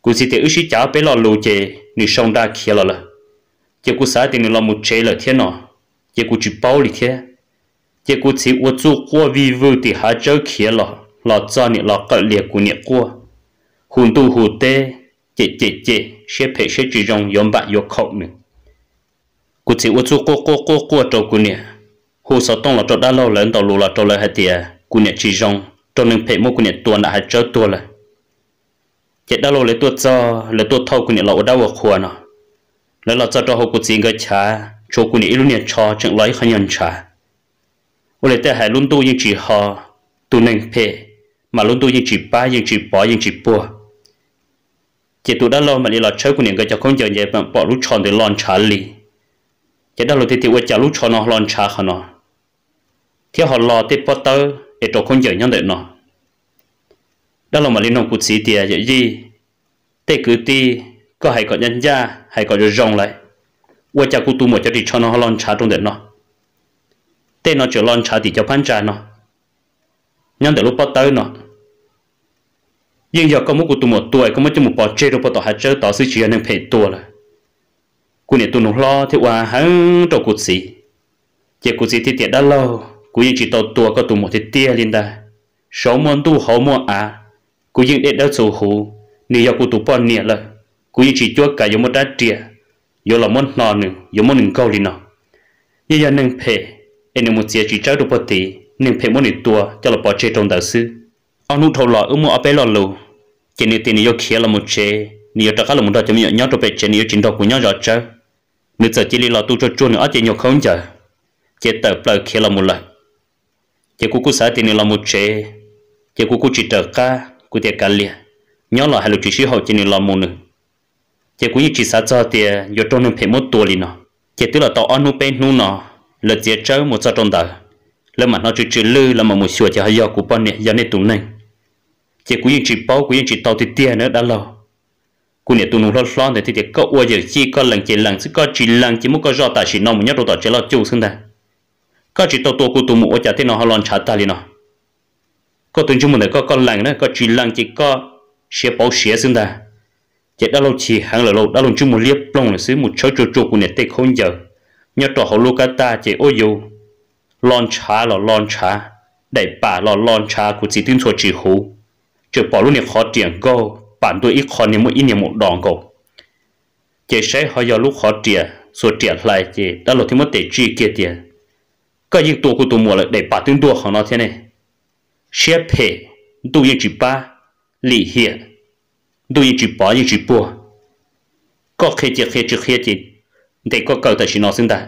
cút xí thì ước xí cháo bé lo lù chế nị sông đa kia lo là chế cút sáng thì nị lo một chế là thế nọ chế cút chỉ bao lì thế chế cút xí uất tu qua vi vu thì há chớ kia lo lo cho nị lo cỡ liệt của nị qua hùn tu hù tê chế chế chế sẽ phải sẽ chỉ rong yếm bạc yếm khóc nữa cút xí uất tu qua qua qua qua trâu của nị hồ sáu tông là trộn đã lâu lớn tàu lù là trộn lại hai tiề cú nhẹ chỉ rong trộn nên phải mua cú nhẹ tuần đã hai chớ tua lại chết đã lâu lấy tua cho lấy tua thâu cú nhẹ lậu đã vừa khua nó lấy lọt cho cho hồ cú gì người chả chỗ cú nhẹ luôn nhận cho chẳng lấy không nhận chả ô lấy ta hai luôn tu những chỉ họ tu nên phải mà luôn tu những chỉ ba những chỉ bỏ những chỉ bua chỉ tu đã lâu mà đi lọt chơi của những cái cho không giờ nhẹ bằng bỏ lúc tròn để lon trả li, chỉ đã lâu thì thì qua trả lúc tròn nó lon trả khả nó khi họ lo tiếp bắt đầu để cho con dở nhận được nó đó là một liên hồng cụt sĩ tìa dễ gì tê cứ ti có hay có nhân gia hay có rồi rong lại qua cha cụ tu một cho đi cho nó lon trà trong đệ nó tê nó chỉ lon trà thì cho phán trà nó nhận được lúc bắt đầu nó nhưng giờ có một cụ tu một tuổi có một chút một bỏ chế đâu bắt đầu hạt chơi tỏ sự chuyện nên phải tuổi, là cụ này tu nó lo thì qua hắn trâu cụt sĩ, chỉ cụt sĩ thì tiệt đã lâu cú yên chỉ tàu tua có tụ một thế tia lên đà sáu môn tu hậu mua à cú yên để đỡ sầu hú nếu giờ cú tụ bao nhiêu là cú yên chỉ chúa cả giống một đá trìa giống là món nọ nữa giống món nừng câu lên nọ giờ giờ nừng phê em nừng một xe chỉ trao được bao tí nừng phê món nừng tua cho là bỏ chơi trong đạo sư ông nụ thầu lọ ước mua ở bé lọ lù chỉ nếu tiền nếu khía là một chế nếu ta khá là một đợt cho mình nhớ trong bề chế nếu chính đầu của nhớ rõ chơi nếu giờ chỉ là tu cho chua nữa chỉ nhiều không chờ chế tờ bờ khía là một lần chỉ cú cú sát thì là một chế chỉ cú cú chỉ trở ca cú tiệt cả liền nhớ là hai lục chỉ sĩ hậu chỉ là một nữa chỉ cú chỉ xã cho tiền do trong nó phải một tuổi liền nó chỉ tức là tao anh nu bên nu nó là chỉ chơi một sao trong đời là mà nó chỉ chỉ lư là mà một sửa cho hai giờ cú bọn này giờ này tụng này chỉ cú chỉ bao cú chỉ tao thì tiền nữa đã lâu cú này tụi nó lo lo thì thì có uo giờ chi có lần chỉ lần chứ có chỉ lần chỉ muốn cái rõ tại chỉ nó một nhất đồ tại chỉ là chủ xưng đây có chỉ tàu tua cụ tụm ở chả thế nó họ lon chả ta liền nó có từng chúng mình này có con làng nữa có chỉ làng chỉ có xe bảo xe xưng ta chỉ đã lâu chỉ hàng là lâu đã lâu chúng mình liếp lông là xứ một chỗ chỗ chỗ của nè tê không giờ nhớ trò họ lúc ta chỉ ô dù lon chả là lon chả đại bà là lon chả của chỉ tin số chỉ hú chỉ bảo luôn này khó tiền go bản tôi ít khó niệm một ít niệm một đòn câu chỉ sẽ họ giờ lúc khó tiền số tiền lại chỉ đã lâu thì mất tệ chi kia tiền cái gì tôi cũng tôi mua là để bắt tương đồ hàng nào thế này xe phe đồ yên chụp ba lì hiền đồ yên chụp ba yên chụp bùa có khi chỉ khi chỉ khi chỉ để có cầu tại là nó xứng đại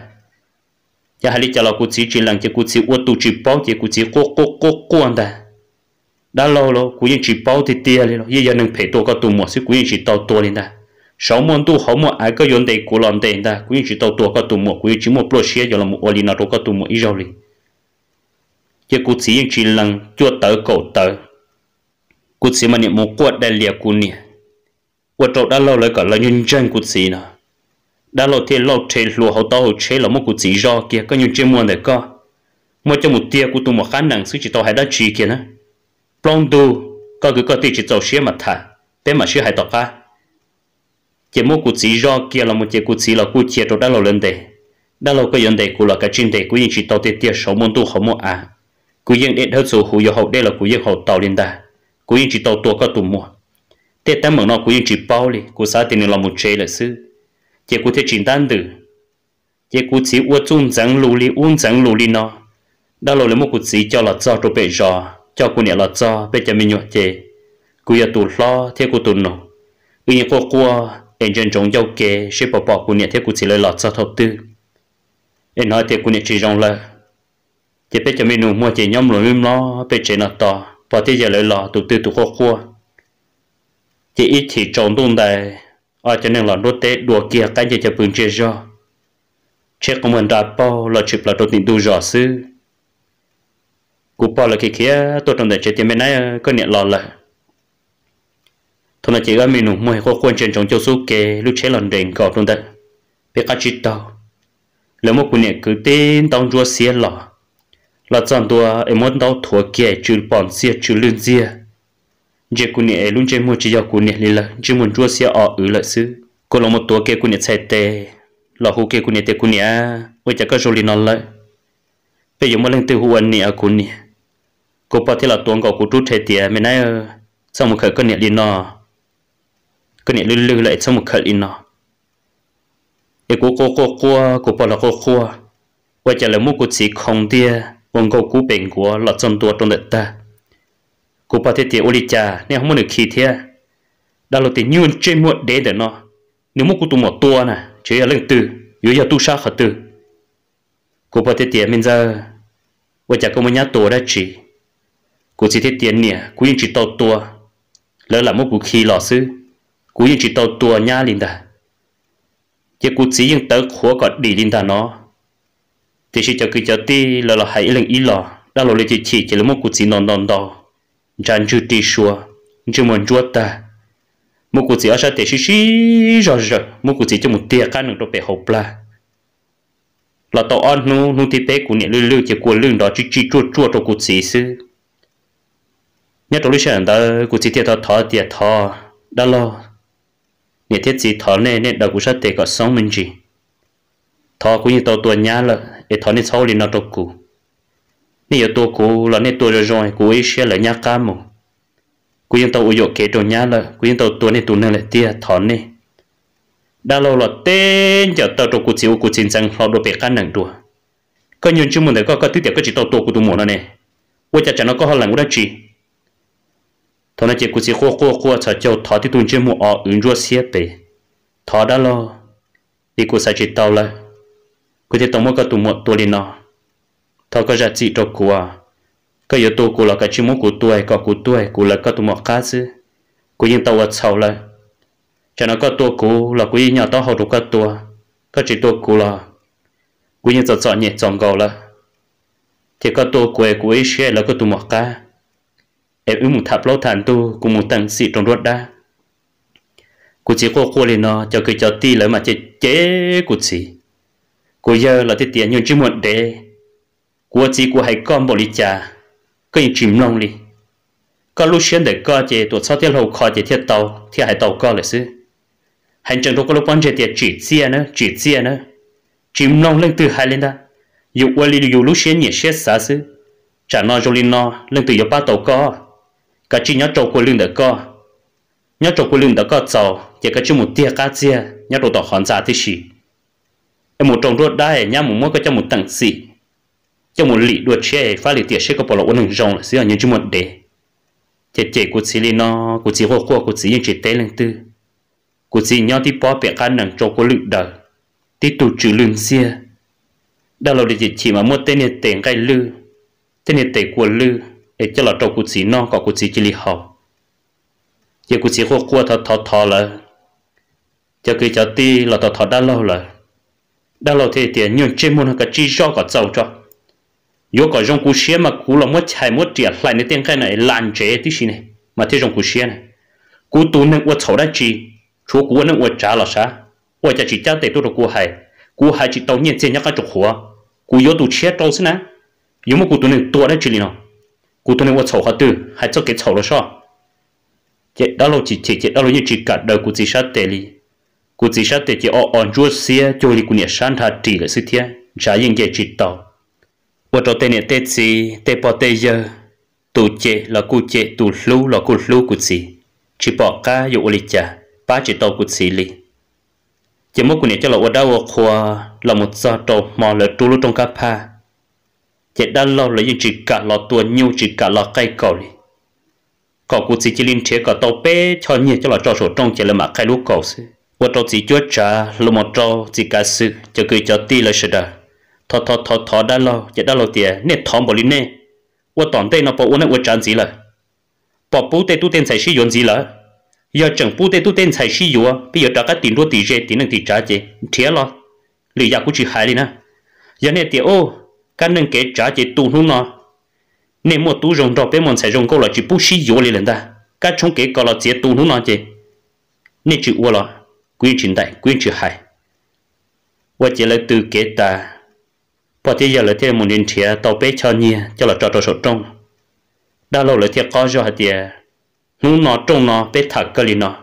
giờ hai lý cho là chỉ chỉ lần chỉ cụ chỉ uất tu chỉ bao chỉ cụ chỉ cố cố cố cố anh ta đã lâu rồi cũng yên chỉ bao thì tiếc rồi giờ giờ nên phe tôi có tôi mua sẽ cụ yên chỉ tàu tôi lên ta sáu môn tu hậu môn ai có yon đề của lòng đề ta cũng chỉ tàu tua có tu mộ cũng chỉ một blo xe rồi là một oli nào có tu mộ ý rồi chỉ cũng chỉ chỉ lần chưa tới cầu tới cũng chỉ mà niệm một quạt đại liệt của niệm quạt trâu đã lâu rồi cả là nhân chân cũng chỉ nào đã lâu thì lâu chế lúa hậu tàu chế là một cũng chỉ do kia có những chuyên muôn để có một trong một tia của tu một khả năng suy chỉ tàu hay đã chỉ kia nữa plong tu có cứ có tia chỉ tàu xe mà thả thế mà xe hay tàu khác chỉ mua cụ chỉ do kia là một chỉ cụ chỉ là cụ chia đồ đã lâu lên đấy đã lâu cái vấn đề của là cái chuyện đề cụ yên chỉ tàu tiền tiền sáu môn tu không mua à cụ yên để hết số hữu hậu đây là cụ yên hậu tàu lên đà cụ yên chỉ tàu tua có tụ mua tết tám mươi năm cụ yên chỉ bao li cụ xã tiền là một chế là sư chỉ cụ thế chính tan từ chỉ cụ chỉ uất chung chẳng lù li uốn chẳng lù li nó đã lâu lấy một cụ chỉ cho là cho đồ bể giò cho cụ nhẹ là cho bây giờ mình nhọ chế cụ yên tụ lo thế cụ tụ nổ cụ yên cô qua anh chân trong dấu kê sẽ bỏ bỏ của nhà thế của chị lời lọt sao thầu tư anh nói thế của nhà chị rong lơ chỉ biết cho mình nụ mua chị nhóm rồi mìm lo biết chị nọ to bỏ thế giờ lời lọt tụ tư tụ khô khô chỉ ít chỉ trồng tung đầy ở cho nên là đốt tết đùa kia cái gì cho bừng chia do chết cũng mình đã bao là chụp là đốt tình đu rõ sư cú bao là kia kia tôi trong đời chơi tiền bên này có niệm lo lại thằng này chỉ có mình nụ mày có quan trọng trong châu số kê lúc chế lần đèn cọ luôn đấy biết cái chít tao là một quân nhẹ cứ tên tao chúa xía lọ là chọn tua em muốn tao thua kia chữ bọn xía chữ lươn xía giờ quân nhẹ luôn chơi mua chỉ giao quân nhẹ lên là chỉ muốn chúa xía ở ở lại xứ cô là một tua kia quân nhẹ sai tê là hú kia quân nhẹ tê quân nhẹ với chắc có rồi liền nó lại bây giờ mới lên từ hú anh nhẹ quân nhẹ cô bảo là tuồng gạo của chú thế tiệt mình nói sao một khởi quân nhẹ liền nó cái này lưu lưu lại trong một khẩu in nó cái cua cua cua cua cua bảo là cua cua và chả là mua cua chỉ không tia vòng cầu cú bền của lọt trong tua trong đất ta cua bò thế thì ô li cha nên không muốn được khí thế đã là tiền nhún trên muộn để để nó nếu mua cua tụ một tua nè chơi là lên từ dưới giờ tu sa khởi từ cua bảo thế thì mình giờ và chả có một nhát tua đã chỉ cua chỉ thế tiền nè cua yên chỉ tàu tua lỡ là mua cua khí lọ xứ cú yên chỉ tàu tua nhá linh ta chứ cú chỉ yên tới khóa cọt đi linh ta nó thì chỉ cho cứ cho ti là là hãy lên ý lò đã lò lên chỉ chỉ chỉ là một cú chỉ non non đó chẳng chú ti xua chưa muốn chúa ta một cú chỉ ở sao thì xí xí rồi rồi một cú chỉ cho một tia cá nướng đồ bể hộp la là tàu ăn nu nu thì bé cú niệm lưu lưu chỉ cú lưng đó chỉ chỉ chua chua đồ cú chỉ sư nhất đôi lúc sáng đó cú chỉ tiệt thọ thọ tiệt thọ đã lo để thiết gì thọ nên nên đầu cũng sẽ để có sống mình gì thọ cũng như tàu tuần nhá là để thọ nên sau liền nó trục cụ nếu tôi cụ là nên tôi rồi cụ ấy sẽ là nhá cá mù cụ như tàu uyo kế đồ nhá là cụ như tàu tuần nên tuần này là tia thọ nên đã lâu là tên giờ tàu trục cụ chịu cụ chính rằng họ đồ bể cá nặng đùa có nhiều chuyện mình thấy có có thứ tiệp có chỉ tàu tôi cụ đủ mồ nó nè quay chặt chặt nó có hơn là ngũ đã chỉ 他那结果是火火火才叫他的东西么啊，运作设备，他的咯，你过才知道了，佢哋多么个多么多哩呢？他个日子多过啊，佢有多过了，佢只么过多，个过多，过了个多么家子，佢应到我操了，就那个多过了，佢应到好多个多，佢只多过了，佢应就早年长高了，这个多过过一些了个多么家。em ư một thập lô thản tu tăng xị trong ruột đa cụ chỉ cô cô lên nó cho cứ cho ti lỡ mà chế chế cụ chỉ cụ giờ là thế tiền nhưng chưa muộn để cụ chỉ cụ hay con bỏ đi cha cái chìm nông đi có lúc xuyên để có chế tuột sau tiết hậu khó chế thiết tàu thiết hải tàu có là sư hành trình đó có lúc quan chế tiết chỉ chia à nữa chỉ chia à chìm nông lên từ hai lên ta dù qua đi dù lúc xuyên xả sư chả nói cho linh nó lên từ giờ ba tàu có cái chi nhớ trâu của lưng đã có nhớ trâu của lưng đã có giàu thì cái chi một tiếc cá chia nhớ đồ tỏ hòn giả thì gì em một trong ruột đai nhớ một mối cái cho một tặng xì cho một lì đuôi chè pha lì tiếc sẽ có bỏ lỡ nâng rồng là xưa những chung một đề chết chết của chị lì nó của chị hồ của của chị những chị tế lên tư của chị nhớ thì bỏ bẹ cá nặng trâu của lưng đời tí tụ trừ lưng xia đâu là để chỉ mà mua tên này tiền cái lư tên này tiền của lư để là trâu cụ chỉ nó có cụ chỉ chỉ li giờ cụ chỉ khô cua thọ thọ thọ là giờ cái cháu ti là thọ thọ đã lâu rồi đã lâu thì nhiều trên môn cái chi do có giàu cho yo có trong cụ xe mà cụ là mất chạy mất tiền lại nên tiền cái này lan chế tí xí này mà thế trong cụ xe này cụ tu nên qua chầu đã chi chúa cụ nên qua trả là sao qua trả chỉ trả để tôi được cụ hay cụ chỉ tao nhận tiền nhắc cái chục hóa cụ yo tu chết đâu xin á yo mà cụ tu nên tua đã chỉ nào cú tôi nói qua sầu họ tư hãy cho cái sầu nó sao chị đó lâu chỉ chị chị đó lâu như chỉ cả đời cú chỉ sát tệ li cú chỉ sát tệ chị ở on chúa xia cho li cú nhẹ sáng thà trì lại sự thiê trả yên cái chỉ tàu và trò tên nhẹ tết gì tết bỏ tết giờ tụ chị là cú chị tụ lú là cú lú cú chỉ chỉ bỏ cả dụ li chả ba chỉ tàu cú chỉ li chỉ mỗi cú nhẹ cho là ở đâu ở qua là một giờ tàu mà là tu lú trong cá pa chỉ đã lo là những chỉ cả lo tua nhiều chỉ cả lo cây cầu đi có cụ chỉ chỉ linh chế có tàu bé cho nhiều cho lo cho số trong chỉ là mà cây lúa cầu sư và cho chỉ chúa cha lo một cho chỉ cả sư cho cứ cho ti là sự đó thọ thọ thọ thọ đã lo chỉ đã lo tiền nên thọ bỏ đi nè và toàn tây nó bỏ uốn nó uốn chán gì là bỏ bút tây tu tên sai sử dụng gì là giờ chẳng bút tây tu tên sai sử dụng bây giờ trả cái tiền đua tiền rẻ tiền năng tiền trả gì thiệt lo lý do cũng chỉ hại đi na, giờ này tiền ô cái nâng cái trả chỉ tu nó nó nên mà tu rồng rồng bên mình sẽ rồng câu là chỉ bút xí dỗ lên ta cái trong cái gọi là chỉ tu nó nó chứ nên chỉ uo là quyên chuyển đại quyên chuyển hại và chỉ là từ cái ta bỏ thì giờ là thêm một nên chia tàu bé cho nhia cho là cho cho số trong đã lâu là thêm có cho hạt tiền nó nó trong nó bé thật cái gì nó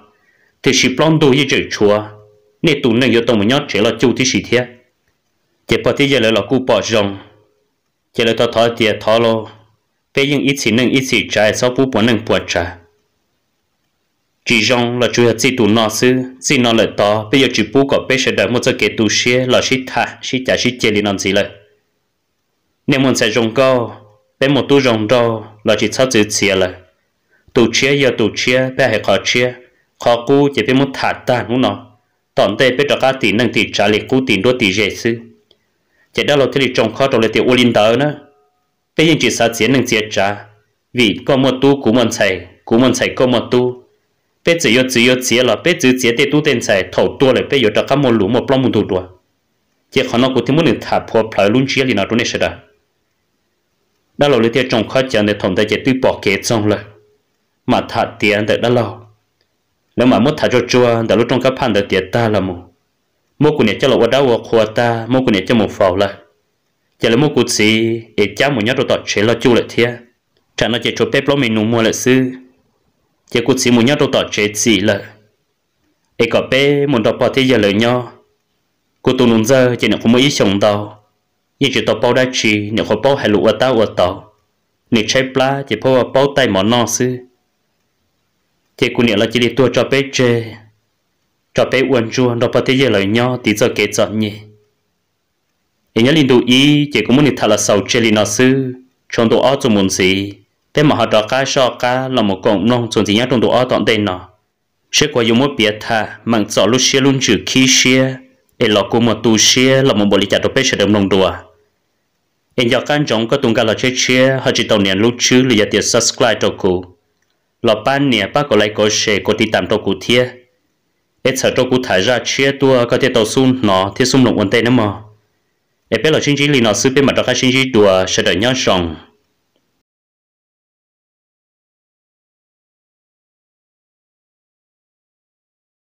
thì chỉ plon đồ như chữ chùa nên tụ nên giờ tông một nhát chỉ là chu thì chỉ thế chỉ bỏ thì giờ là là cú bỏ rồng chỉ là tao thấy tiệt thọ lo bây giờ ít xí nâng ít xí trái sau bút bốn nâng buộc trái chỉ rong là chú yếu chỉ tụ nó sư chỉ nó là to bây giờ chỉ bút có bây giờ đợi một giờ kết tụ xe là xí thả xí trả xí chơi lên làm gì lại nếu muốn xây rong cao bây một tụ rong đâu là chỉ sao chữ chia lại tụ chia giờ tụ chia bây hay khó chia khó cú chỉ bây một thả ta nó tòn tê bây giờ cá tí nâng tí trả lại cú tí đôi tí dễ sư chỉ đó là cái trong kho trồng lại thì ô linh tớ nữa bây giờ chỉ sợ chiến năng chết trả vì có một tu cũng muốn chạy cũng muốn chạy có một tu bây giờ chỉ có chỉ là bây giờ chỉ để tu tiền chạy thầu tua lại bây giờ các môn lũ một plong một tu tua chỉ khó nó cũng thêm muốn thả phô phải luôn chia liền nào trong này đó, đã đó là lấy tiền trồng khó chẳng để thòng tay chỉ tuy bỏ kế trong lời mà thả tiền để đã lâu nếu mà muốn thả cho chua đã lúc trong các pan để tiền ta là một mô cụ này cho lộc đá hoặc khoa ta mô cụ này cho một phò là giờ lê mô cụ gì để cháu một nhát đồ tọt chế lo chu lại thia chẳng nó chỉ cho bếp lo mình nung mua lại sư chỉ cụ gì một nhát đồ tọt chế gì là để có bé muốn đọc bỏ thế giờ lời nhau cô tu nung giờ chỉ nó không mấy chồng tàu nhưng chú tàu bao đã chỉ nó không bao hai lũ ở tàu ở tàu nếu chạy pla chỉ bao bao tay món nọ sư chỉ cụ này là chỉ để tua cho bé chơi cho bé uẩn chua đó bà thấy giờ lời nhau tí giờ kế chọn nhỉ ý nhớ linh đủ ý chỉ cũng muốn thật là sầu chơi linh nó sư trong tụ ở trong muốn gì thế mà họ đó cá so cá là một cộng nông trong gì nhá trong tụ ở tận đây nọ. sẽ có dùng một biệt thà mang sợ lúc xe luôn chữ khí xe ấy là cô mà tu xe là một bộ lịch trả đồ bé sẽ được nông đùa em giờ căn trọng có tung cả là chơi xe họ chỉ tàu niệm lúc chữ là giờ tiền subscribe cho cô là ban nè bác có lấy có xe có tí tạm cho cô thiệt để sợ trâu cụ thải ra chia tua có thể tàu sun nó thì xung lộng ổn tệ nữa mà để biết là sinh chỉ lì nó sư bên mặt đó các sinh chỉ đùa sẽ đợi nhau xong